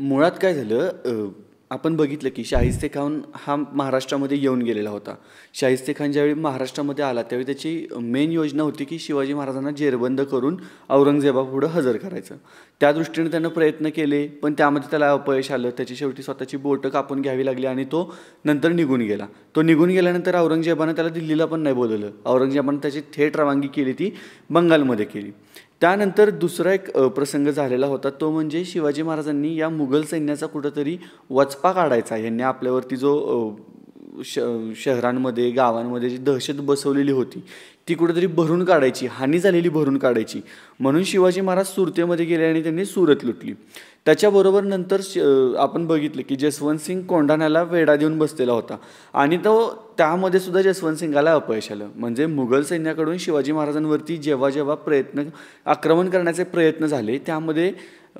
मुळात काय झालं आपण बघितलं की शाहिस्ते खान हा महाराष्ट्रामध्ये येऊन गेलेला होता शाहिस्ते खान ज्यावेळी महाराष्ट्रामध्ये आला त्यावेळी त्याची मेन योजना होती की शिवाजी महाराजांना जेरबंद करून औरंगजेबापुढं हजर करायचं त्या दृष्टीने त्यानं प्रयत्न केले पण त्यामध्ये त्याला अपयश आलं त्याची शेवटी स्वतःची बोटं कापून घ्यावी लागली आणि तो नंतर निघून गेला तो निघून गेल्यानंतर औरंगजेबानं त्याला दिल्लीला पण नाही बोलवलं औरंगजेबानं त्याची थेट रवानगी केली ती बंगालमध्ये केली त्यानंतर दुसरा एक प्रसंग झालेला होता तो म्हणजे शिवाजी महाराजांनी या मुघल सैन्याचा कुठंतरी वचपा काढायचा यांनी आपल्यावरती जो श शहरांमध्ये गावांमध्ये जी दहशत बसवलेली होती ती कुठेतरी भरून काढायची हानी झालेली भरून काढायची म्हणून शिवाजी महाराज सुरतेमध्ये गेले आणि त्यांनी सुरत लुटली त्याच्याबरोबर नंतर श आपण बघितलं की जसवंतसिंग कोंढाण्याला वेढा देऊन बसलेला होता आणि तो त्यामध्ये सुद्धा जसवंत सिंगाला अपयश आलं म्हणजे मुघल सैन्याकडून शिवाजी महाराजांवरती जेव्हा जेव्हा प्रयत्न आक्रमण करण्याचे प्रयत्न झाले त्यामध्ये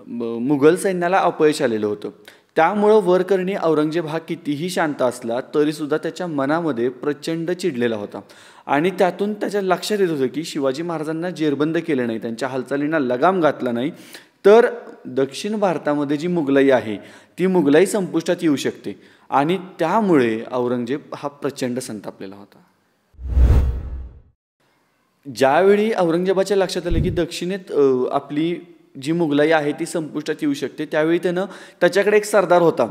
मुघल सैन्याला अपयश आलेलं होतं त्यामुळं वरकर्णी औरंगजेब हा कितीही शांत असला तरीसुद्धा त्याच्या मनामध्ये प्रचंड चिडलेला होता आणि त्यातून त्याच्या लक्षात येत होतं की शिवाजी महाराजांना जेरबंद केलं नाही त्यांच्या हालचालींना लगाम घातला नाही तर दक्षिण भारतामध्ये जी मुघलाई आहे ती मुघलाई संपुष्टात येऊ शकते आणि त्यामुळे औरंगजेब हा प्रचंड संतापलेला होता ज्यावेळी औरंगजेबाच्या लक्षात आलं की दक्षिणेत आपली जी मुघलाई आहे ती संपुष्टात येऊ शकते त्यावेळी त्यानं त्याच्याकडे एक सरदार होता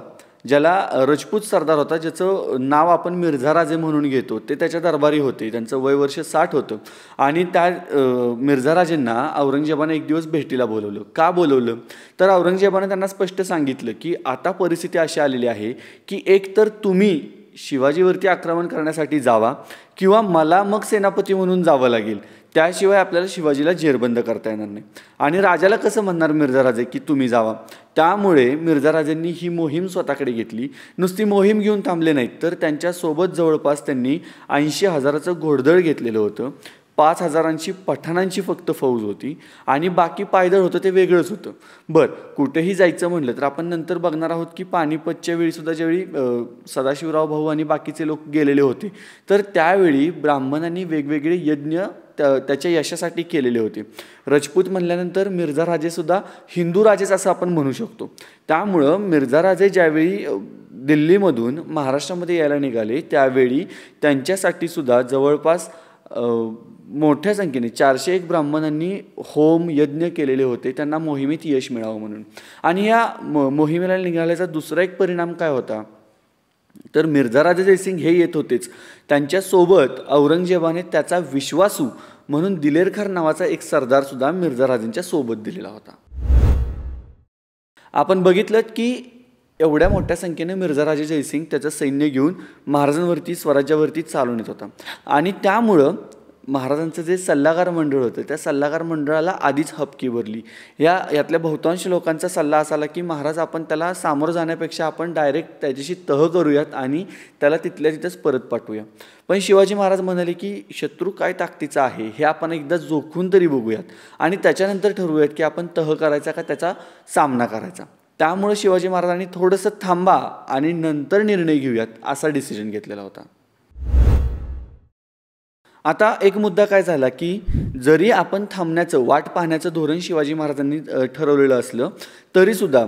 ज्याला रजपूत सरदार होता ज्याचं नाव आपण मिर्झा राजे म्हणून घेतो ते त्याच्या दरबारी होते त्यांचं वय वर्ष साठ होतं आणि त्या मिर्झा राजेंना औरंगजेबाने एक दिवस भेटीला बोलवलं का बोलवलं तर औरंगजेबाने त्यांना स्पष्ट सांगितलं की आता परिस्थिती अशी आलेली आहे की एकतर तुम्ही शिवाजीवरती आक्रमण करण्यासाठी जावा किंवा मला मग सेनापती म्हणून जावं लागेल त्याशिवाय आपल्याला शिवाजीला जेरबंद करता येणार नाही आणि राजाला कसं म्हणणार मिर्झा राजे की तुम्ही जावा त्यामुळे मिर्झा राजांनी ही मोहीम स्वतःकडे घेतली नुसती मोहीम घेऊन थांबले नाहीत तर त्यांच्यासोबत जवळपास त्यांनी ऐंशी हजाराचं घोडदळ घेतलेलं होतं पाच हजारांची पठाणांची फक्त फौज होती आणि बाकी पायदळ होतं ते वेगळंच होतं बरं कुठेही जायचं म्हटलं तर आपण नंतर बघणार आहोत की पानिपतच्या वेळीसुद्धा ज्यावेळी सदाशिवराव भाऊ आणि बाकीचे लोक गेलेले होते तर त्यावेळी ब्राह्मणांनी वेगवेगळे यज्ञ त्याच्या यशासाठी केलेले होते रजपूत म्हणल्यानंतर मिर्झा राजेसुद्धा हिंदू राजेच असं आपण म्हणू शकतो त्यामुळं मिर्झा राजे ज्यावेळी दिल्लीमधून महाराष्ट्रामध्ये यायला निघाले त्यावेळी त्यांच्यासाठी सुद्धा जवळपास मोठ्या संख्येने चारशे एक ब्राह्मणांनी होम यज्ञ केलेले होते त्यांना मोहिमेत यश मिळावं म्हणून आणि या मोहिमेला निघाल्याचा दुसरा एक परिणाम काय होता तर मिर्झा जयसिंग हे येत होतेच त्यांच्यासोबत औरंगजेबाने त्याचा विश्वासू म्हणून दिलेरखर नावाचा एक सरदारसुद्धा मिर्झा सोबत दिलेला होता आपण बघितलं की एवढ्या मोठ्या संख्येने मिर्झा मिर्झाराजे जयसिंग त्याचं सैन्य घेऊन महाराजांवरती स्वराज्यावरती चालून येत होता आणि त्यामुळं महाराजांचं जे सल्लागार मंडळ होतं त्या सल्लागार मंडळाला आधीच हपकी भरली या यातल्या बहुतांश लोकांचा सल्ला असाला की महाराज आपण त्याला सामोरं जाण्यापेक्षा आपण डायरेक्ट त्याच्याशी तह करूयात आणि त्याला तिथल्या तिथंच परत पाठवूया पण शिवाजी महाराज म्हणाले की शत्रू काय ताकदीचा आहे हे आपण एकदा जोखून तरी बघूयात आणि त्याच्यानंतर ठरवूयात की आपण तह करायचा का त्याचा सामना करायचा त्यामुळे शिवाजी महाराजांनी थोडंसं थांबा आणि नंतर निर्णय घेऊयात असा डिसिजन घेतलेला होता आता एक मुद्दा काय झाला की जरी आपण थांबण्याचं वाट पाहण्याचं धोरण शिवाजी महाराजांनी ठरवलेलं असलं तरीसुद्धा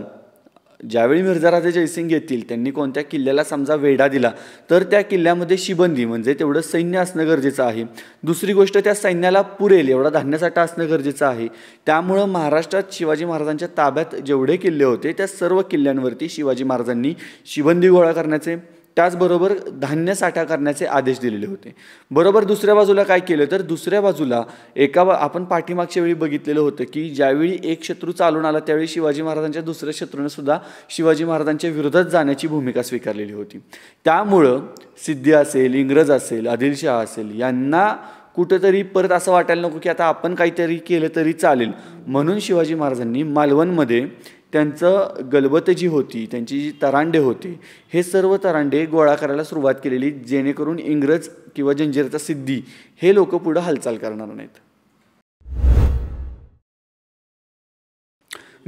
ज्यावेळी मिर्झाराजे जयसिंग येतील त्यांनी कोणत्या किल्ल्याला समजा वेढा दिला तर त्या किल्ल्यामध्ये शिबंदी म्हणजे तेवढं सैन्य असणं गरजेचं आहे दुसरी गोष्ट त्या सैन्याला पुरेल एवढा धान्यसाठा असणं गरजेचं आहे त्यामुळं महाराष्ट्रात शिवाजी महाराजांच्या ताब्यात जेवढे किल्ले होते त्या सर्व किल्ल्यांवरती शिवाजी महाराजांनी शिबंदी गोळा करण्याचे त्याचबरोबर धान्य साठा करण्याचे आदेश दिलेले होते बरोबर दुसऱ्या बाजूला काय केलं तर दुसऱ्या बाजूला एका बा आपण पाठीमागच्या वेळी बघितलेलं होतं की ज्यावेळी एक शत्रू चालून आला त्यावेळी शिवाजी महाराजांच्या दुसऱ्या शत्रूने सुद्धा शिवाजी महाराजांच्या विरोधात जाण्याची भूमिका स्वीकारलेली होती त्यामुळं सिद्धी असेल इंग्रज असेल आदिलशाह असेल यांना कुठंतरी परत असं वाटायला नको की आता आपण काहीतरी केलं तरी चालेल म्हणून शिवाजी महाराजांनी मालवणमध्ये त्यांचं गलबत जी होती त्यांची जी तरांडे होते हे सर्व तरांडे गोळा करायला सुरुवात केलेली जेणेकरून इंग्रज किंवा जंजीरचा सिद्धी हे लोक पुढं हालचाल करणार नाहीत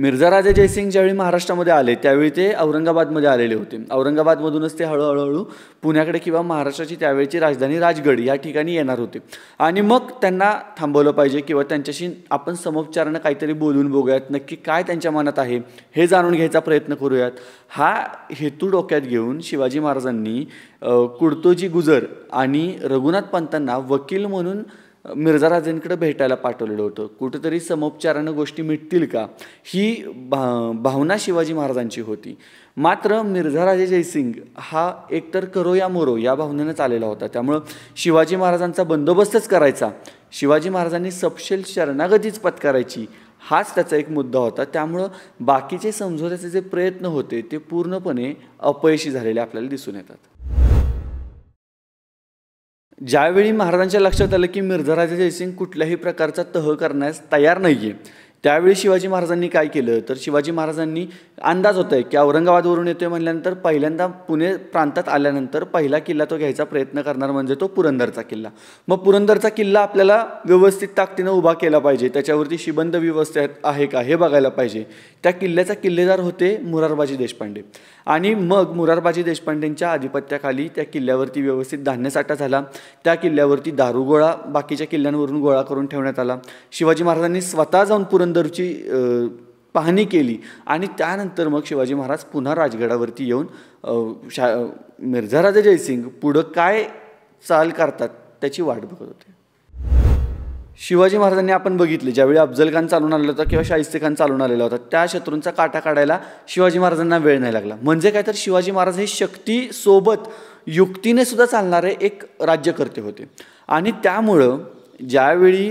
मिर्झा राजे जयसिंग ज्यावेळी महाराष्ट्रामध्ये आले त्यावेळी ते औरंगाबादमध्ये आलेले होते औरंगाबादमधूनच ते हळूहळूहळू पुण्याकडे किंवा महाराष्ट्राची त्यावेळची राजधानी राजगड या ठिकाणी येणार होते आणि मग त्यांना थांबवलं पाहिजे किंवा त्यांच्याशी आपण समोपचारानं काहीतरी बोलून बघूयात नक्की काय त्यांच्या मनात आहे हे जाणून घ्यायचा प्रयत्न करूयात हा हेतू डोक्यात घेऊन शिवाजी महाराजांनी कुडतोजी गुजर आणि रघुनाथ पंतांना वकील म्हणून मिर्झा राजेंकडे भेटायला पाठवलेलं होतं कुठेतरी समोपचारानं गोष्टी मिटतील का ही भा भावना शिवाजी महाराजांची होती मात्र मिर्झा राजे जयसिंग हा एकतर करो या मोरो या भावनेनंच आलेला होता त्यामुळं शिवाजी महाराजांचा बंदोबस्तच करायचा शिवाजी महाराजांनी सपशेल शरणागतीच पत्करायची हाच त्याचा एक मुद्दा होता त्यामुळं बाकीचे समजवण्याचे जे प्रयत्न होते ते पूर्णपणे अपयशी झालेले आपल्याला दिसून येतात ज्यावेळी महाराजांच्या लक्षात आलं की मिर्झा राजा जयसिंग कुठल्याही प्रकारचा तह करण्यास तयार नाही आहे त्यावेळी शिवाजी महाराजांनी काय केलं तर शिवाजी महाराजांनी अंदाज होता आहे की औरंगाबादवरून येतोय म्हणल्यानंतर पहिल्यांदा पुणे प्रांतात आल्यानंतर पहिला किल्ला तो घ्यायचा प्रयत्न करणार म्हणजे तो पुरंदरचा किल्ला मग पुरंदरचा किल्ला आपल्याला व्यवस्थित ताकदीनं उभा केला पाहिजे त्याच्यावरती शिबंद व्यवस्था आहे का हे बघायला पाहिजे त्या किल्ल्याचा किल्लेदार होते मुरारबाजी देशपांडे आणि मग मुरारबाजी देशपांडेंच्या आधिपत्याखाली त्या किल्ल्यावरती व्यवस्थित धान्यसाठा झाला त्या किल्ल्यावरती दारुगोळा बाकीच्या किल्ल्यांवरून गोळा करून ठेवण्यात आला शिवाजी महाराजांनी स्वतः जाऊन पुरंदर पुरंदरची पाहणी केली आणि त्यानंतर मग शिवाजी महाराज पुन्हा राजगडावरती येऊन शा मिर्झा राजा जयसिंग पुढं काय चाल करतात त्याची वाट बघत होते शिवाजी महाराजांनी आपण बघितले ज्यावेळी अफजल खान चालून आलेला होता किंवा शाहिस्ते खान चालून आलेला होता त्या शत्रूंचा काटा काढायला शिवाजी महाराजांना वेळ नाही लागला म्हणजे काय तर शिवाजी महाराज हे शक्तीसोबत युक्तीने सुद्धा चालणारे एक राज्यकर्ते होते आणि त्यामुळं ज्यावेळी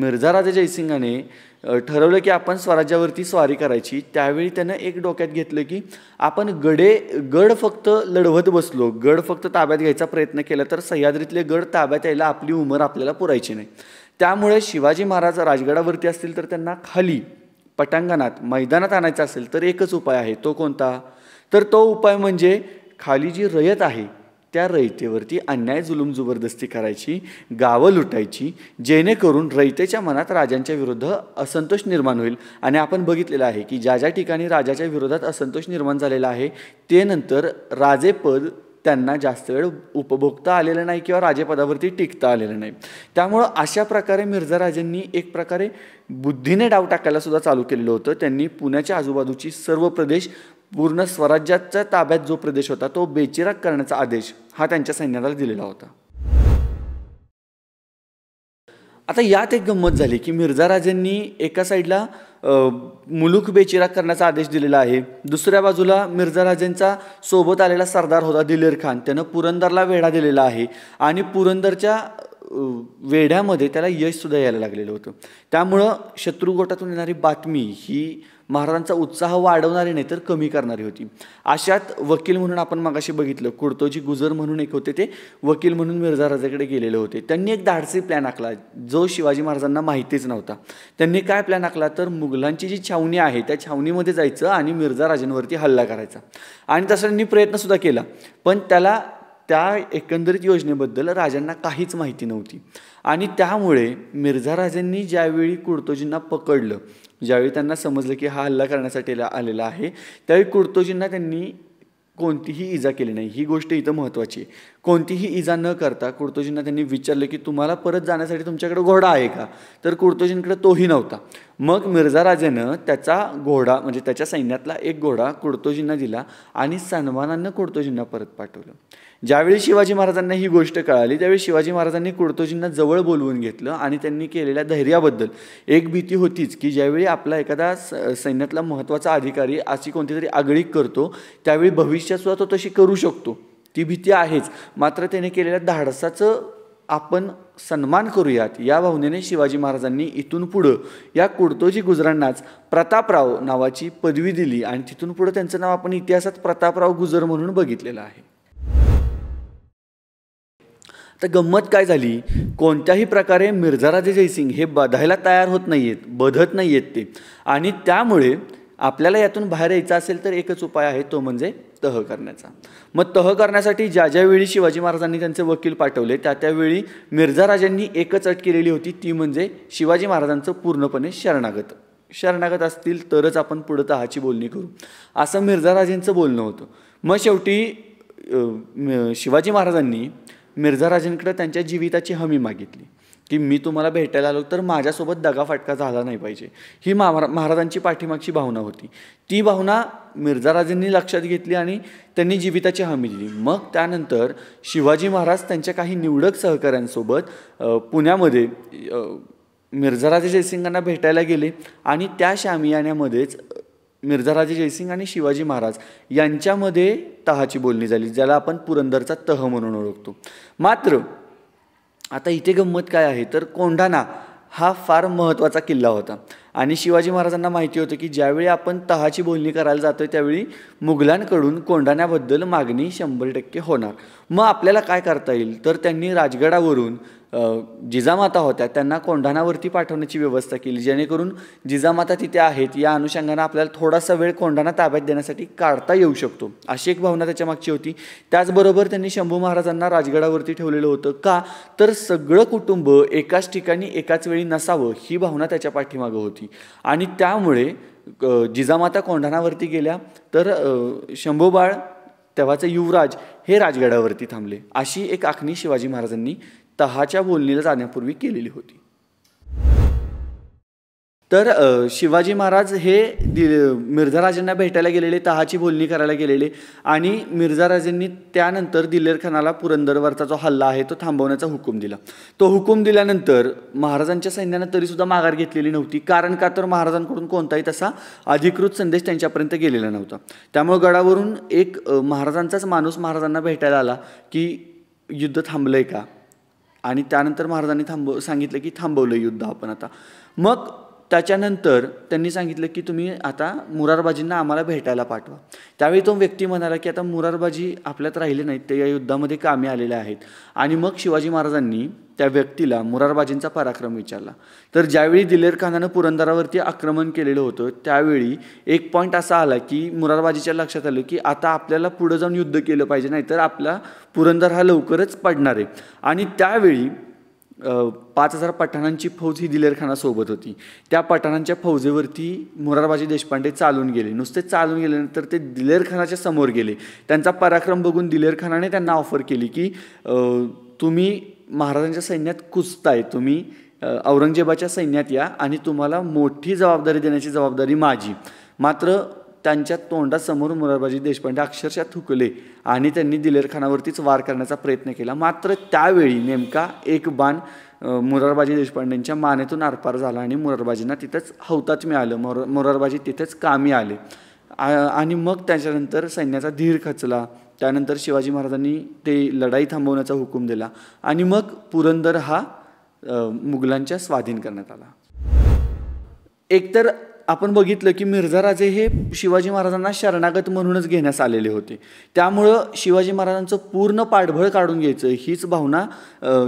मिर्झा राजा जयसिंगाने ठरवलं की आपण स्वराज्यावरती स्वारी करायची त्यावेळी त्यानं एक डोक्यात घेतलं की आपण गडे गड फक्त लढवत बसलो गड फक्त ताब्यात घ्यायचा प्रयत्न केला तर सह्याद्रीतले गड ताब्यात यायला आपली उमर आपल्याला पुरायची नाही त्यामुळे शिवाजी महाराज राजगडावरती असतील तर त्यांना खाली पटांगणात मैदानात आणायचा असेल तर एकच उपाय आहे तो कोणता तर तो उपाय म्हणजे खाली जी रयत आहे त्या रयतेवरती अन्याय जुलूम जबरदस्ती करायची गावं लुटायची जेणेकरून रयतेच्या मनात राजांच्या विरुद्ध असंतोष निर्माण होईल आणि आपण बघितलेलं आहे की ज्या ज्या ठिकाणी राजाच्या विरोधात असंतोष निर्माण झालेला आहे ते नंतर राजेपद त्यांना जास्त वेळ उपभोगता आलेलं नाही किंवा राजेपदावरती टिकता आलेलं नाही त्यामुळं अशा प्रकारे मिर्झा राजांनी एक प्रकारे बुद्धीने डाव टाकायला सुद्धा चालू केलेलं होतं त्यांनी पुण्याच्या आजूबाजूची सर्व प्रदेश पूर्ण स्वराज्याच्या ताब्यात जो प्रदेश होता तो बेचिराग करण्याचा आदेश हा त्यांच्या सैन्याला दिलेला होता आता यात एक गंमत झाली की मिर्झा राजांनी एका साईडला मुलूक बेचिराग करण्याचा आदेश दिलेला आहे दुसऱ्या बाजूला मिर्झा राजेंचा सोबत आलेला सरदार होता दिलेर खान त्यानं पुरंदरला वेढा दिलेला आहे आणि पुरंदरच्या वेढ्यामध्ये त्याला यशसुद्धा यायला लागलेलं होतं त्यामुळं शत्रुगोटातून येणारी बातमी ही महाराजांचा उत्साह वाढवणारी नाही तर कमी करणारी होती अशात वकील म्हणून आपण मागाशी बघितलं कुर्तोजी गुजर म्हणून एक होते ते वकील म्हणून मिर्झा राजाकडे गेलेले होते त्यांनी एक धाडसी प्लॅन आखला जो शिवाजी महाराजांना माहितीच नव्हता त्यांनी काय प्लॅन आखला तर मुघलांची जी छावणी आहे त्या छावणीमध्ये जायचं आणि मिर्झा राजांवरती हल्ला करायचा आणि तसं त्यांनी प्रयत्नसुद्धा केला पण त्याला त्या एकंदरीत योजनेबद्दल राजांना काहीच माहिती नव्हती आणि त्यामुळे मिर्झा राजेंनी ज्यावेळी कुर्तोजींना पकडलं ज्यावेळी त्यांना समजलं की हा हल्ला करण्यासाठी आलेला आहे त्यावेळी कुर्तोजींना त्यांनी कोणतीही इजा केली नाही ही गोष्ट इथं महत्त्वाची आहे कोणतीही इजा न करता कुर्तोजींना त्यांनी विचारलं की तुम्हाला परत जाण्यासाठी तुमच्याकडे घोडा आहे का तर कुर्तोजींकडे तोही नव्हता मग मिर्झा राजेनं त्याचा घोडा म्हणजे त्याच्या सैन्यातला एक घोडा कुर्तोजींना दिला आणि सन्मानानं कुर्तोजींना परत पाठवलं ज्यावेळी शिवाजी महाराजांना ही गोष्ट कळाली त्यावेळी शिवाजी महाराजांनी कुर्तोजींना जवळ बोलवून घेतलं आणि त्यांनी केलेल्या धैर्याबद्दल एक भीती होतीच की ज्यावेळी आपला एखादा सैन्यातला महत्त्वाचा अधिकारी अशी कोणतीतरी तरी आगळीक करतो त्यावेळी भविष्यात सुद्धा तो तशी करू शकतो ती भीती आहेच मात्र त्याने केलेल्या धाडसाचं आपण सन्मान करूयात या भावनेने शिवाजी महाराजांनी इथून पुढं या कुर्तोजी गुजरांनाच प्रतापराव नावाची पदवी दिली आणि तिथून पुढं त्यांचं नाव आपण इतिहासात प्रतापराव गुजर म्हणून बघितलेलं आहे तर गंमत काय झाली कोणत्याही प्रकारे मिर्झाराजे जयसिंग हे बधायला तयार होत नाही आहेत बधत नाही आहेत ते आणि त्यामुळे आपल्याला यातून बाहेर यायचं असेल तर एकच उपाय आहे तो म्हणजे तह करण्याचा मग तह करण्यासाठी ज्या ज्यावेळी शिवाजी महाराजांनी त्यांचे वकील पाठवले त्या त्यावेळी मिर्झाराजांनी एकच अट केलेली होती ती म्हणजे शिवाजी महाराजांचं पूर्णपणे शरणागत शरणागत असतील तरच आपण पुढं तहाची बोलणी करू असं मिर्झाराजेंचं बोलणं होतं मग शेवटी शिवाजी महाराजांनी मिर्झा राजेंकडं त्यांच्या जीविताची हमी मागितली की मी तुम्हाला भेटायला आलो तर माझ्यासोबत दगाफटका झाला नाही पाहिजे ही महारा महाराजांची पाठीमागची भावना होती ती भावना मिर्झा राजेंनी लक्षात घेतली आणि त्यांनी जीविताची हमी दिली मग त्यानंतर शिवाजी महाराज त्यांच्या काही निवडक सहकाऱ्यांसोबत पुण्यामध्ये मिर्झा राजे जयसिंगांना भेटायला गेले आणि त्या शामियाण्यामध्येच मिर्झाराजे जयसिंग आणि शिवाजी महाराज यांच्यामध्ये तहाची बोलणी झाली ज्याला आपण पुरंदरचा तह म्हणून ओळखतो मात्र आता इथे गंमत काय आहे तर कोंढाणा हा फार महत्त्वाचा किल्ला होता आणि शिवाजी महाराजांना माहिती होतं की ज्यावेळी आपण तहाची बोलणी करायला जातो आहे त्यावेळी मुघलांकडून कोंडाण्याबद्दल मागणी शंभर टक्के होणार मग आपल्याला काय करता येईल तर त्यांनी राजगडावरून जिजामाता होत्या त्यांना कोंढाणावरती पाठवण्याची व्यवस्था केली जेणेकरून जिजामाता तिथे आहेत या अनुषंगानं आपल्याला थोडासा वेळ कोंढाणा ताब्यात देण्यासाठी काढता येऊ शकतो अशी एक भावना त्याच्यामागची होती त्याचबरोबर त्यांनी शंभू महाराजांना राजगडावरती ठेवलेलं होतं का तर सगळं कुटुंब एकाच ठिकाणी एकाच वेळी नसावं ही भावना त्याच्या पाठीमागं होती आणि त्यामुळे जिजामाता कोंढाणावरती गेल्या तर शंभोबाळ तेव्हाचे युवराज हे राजगडावरती थांबले अशी एक आखणी शिवाजी महाराजांनी तहाच्या बोलणीला जाण्यापूर्वी केलेली होती तर शिवाजी महाराज हे दि राजांना भेटायला गेलेले तहाची बोलणी करायला गेलेले आणि मिर्झा राजांनी त्यानंतर दिलेरखानाला पुरंदरवरचा जो हल्ला आहे तो थांबवण्याचा हुकूम दिला तो हुकूम दिल्यानंतर महाराजांच्या सैन्यानं तरीसुद्धा माघार घेतलेली नव्हती कारण का तर महाराजांकडून कोणताही तसा अधिकृत संदेश त्यांच्यापर्यंत गेलेला नव्हता त्यामुळे गडावरून एक महाराजांचाच माणूस महाराजांना भेटायला आला की युद्ध थांबलं आहे का आणि त्यानंतर महाराजांनी थांबव सांगितलं की थांबवलं युद्ध आपण आता मग त्याच्यानंतर त्यांनी सांगितलं की तुम्ही आता मुरारबाजींना आम्हाला भेटायला पाठवा त्यावेळी तो व्यक्ती म्हणाला की आता मुरारबाजी आपल्यात राहिले नाहीत ते या युद्धामध्ये कामे आलेले आहेत आणि मग शिवाजी महाराजांनी त्या व्यक्तीला मुरारबाजींचा पराक्रम विचारला तर ज्यावेळी दिलेर खानानं पुरंदरावरती आक्रमण केलेलं होतं त्यावेळी एक पॉईंट असा आला की मुरारबाजीच्या लक्षात आलं की आता आपल्याला पुढं जाऊन युद्ध केलं पाहिजे नाहीतर आपला पुरंदर हा लवकरच पडणार आहे आणि त्यावेळी पाच हजार पठाणांची फौज ही दिलेरखानासोबत होती त्या पठाणांच्या फौजेवरती मुरारबाजी देशपांडे चालून गेले नुसते चालून गेल्यानंतर ते दिलेरखानाच्या समोर गेले त्यांचा पराक्रम बघून दिलेरखानाने त्यांना ऑफर केली की तुम्ही महाराजांच्या सैन्यात कुचताय तुम्ही औरंगजेबाच्या सैन्यात या आणि तुम्हाला मोठी जबाबदारी देण्याची जबाबदारी माझी मात्र त्यांच्या तोंडासमोर मुरारबाजी देशपांडे अक्षरशः थुकले आणि त्यांनी दिलेर खानावरतीच वार करण्याचा प्रयत्न केला मात्र त्यावेळी नेमका एक बाण मुरारबाजी देशपांडेंच्या मानेतून आरपार झाला आणि मुरारबाजींना तिथंच हौतात मिळालं मोर मुरारबाजी तिथेच कामी आले आणि मग त्याच्यानंतर सैन्याचा धीर खचला त्यानंतर शिवाजी महाराजांनी ते लढाई थांबवण्याचा हुकूम दिला आणि मग पुरंदर हा मुघलांच्या स्वाधीन करण्यात आला एकतर आपण बघितलं की मिर्झा राजे हे शिवाजी महाराजांना शरणागत म्हणूनच घेण्यास आलेले होते त्यामुळं शिवाजी महाराजांचं पूर्ण पाठबळ काढून घ्यायचं हीच भावना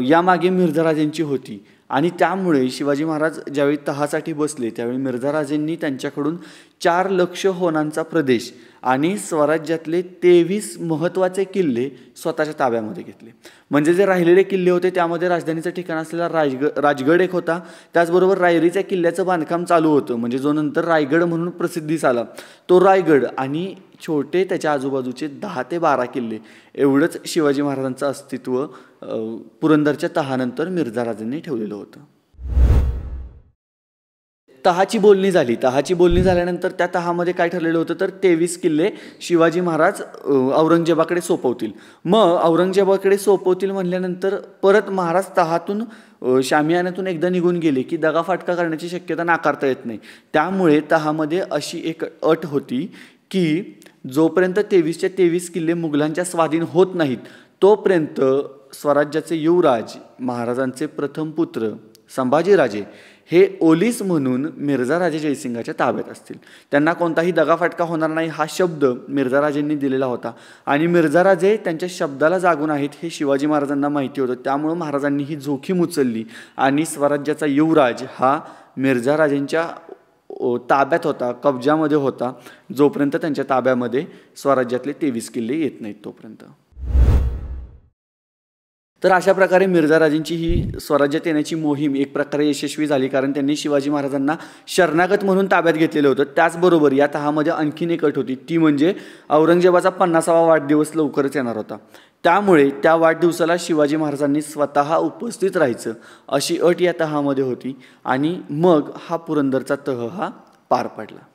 यामागे मिर्झा राजेंची होती आणि त्यामुळे शिवाजी महाराज ज्यावेळी तहासाठी बसले त्यावेळी मिर्झा राजेंनी त्यांच्याकडून चार लक्ष होनांचा प्रदेश आणि स्वराज्यातले तेवीस महत्त्वाचे किल्ले स्वतःच्या ताब्यामध्ये घेतले म्हणजे जे राहिलेले किल्ले होते त्यामध्ये राजधानीचं ठिकाण असलेला राजग राजगड एक होता त्याचबरोबर रायरीच्या किल्ल्याचं बांधकाम चालू होतं म्हणजे जो नंतर रायगड म्हणून प्रसिद्धीस आला तो रायगड आणि छोटे त्याच्या आजूबाजूचे दहा ते बारा किल्ले एवढंच शिवाजी महाराजांचं अस्तित्व पुरंदरच्या तहानंतर मिर्झा राजांनी ठेवलेलं होतं तहाची बोलणी झाली तहाची बोलणी झाल्यानंतर त्या तहामध्ये काय ठरलेलं होतं तर तेवीस किल्ले शिवाजी महाराज औरंगजेबाकडे सोपवतील मग औरंगजेबाकडे सोपवतील म्हणल्यानंतर परत महाराज तहातून शामियानातून एकदा निघून गेले की दगाफाटका करण्याची शक्यता नाकारता येत नाही त्यामुळे तहामध्ये अशी एक अट होती की जोपर्यंत तेवीसच्या तेवीस किल्ले मुघलांच्या स्वाधीन होत नाहीत तोपर्यंत स्वराज्याचे युवराज महाराजांचे प्रथम पुत्र संभाजीराजे हे ओलीस म्हणून मिर्झा राजे जयसिंगाच्या ताब्यात असतील त्यांना कोणताही दगाफटका होणार नाही हा शब्द मिर्झा राजेंनी दिलेला होता आणि मिर्झा राजे त्यांच्या शब्दाला जागून आहेत हे शिवाजी महाराजांना माहिती होतं त्यामुळं महाराजांनी ही जोखीम उचलली आणि स्वराज्याचा युवराज हा मिर्झा राजेंच्या ताब्यात होता कब्जामध्ये होता जोपर्यंत त्यांच्या ताब्यामध्ये स्वराज्यातले तेवीस किल्ले येत नाहीत तोपर्यंत तर अशा प्रकारे मिर्झा राजेंची ही स्वराज्य देण्याची मोहीम एक प्रकारे यशस्वी झाली कारण त्यांनी शिवाजी महाराजांना शरणागत म्हणून ताब्यात घेतलेलं होतं त्याचबरोबर या तहामध्ये आणखीन एक अट होती ती म्हणजे औरंगजेबाचा पन्नासावा वाढदिवस लवकरच येणार होता त्यामुळे त्या वाढदिवसाला शिवाजी महाराजांनी स्वतः उपस्थित राहायचं अशी अट या तहामध्ये होती आणि मग हा पुरंदरचा तह हा पार पडला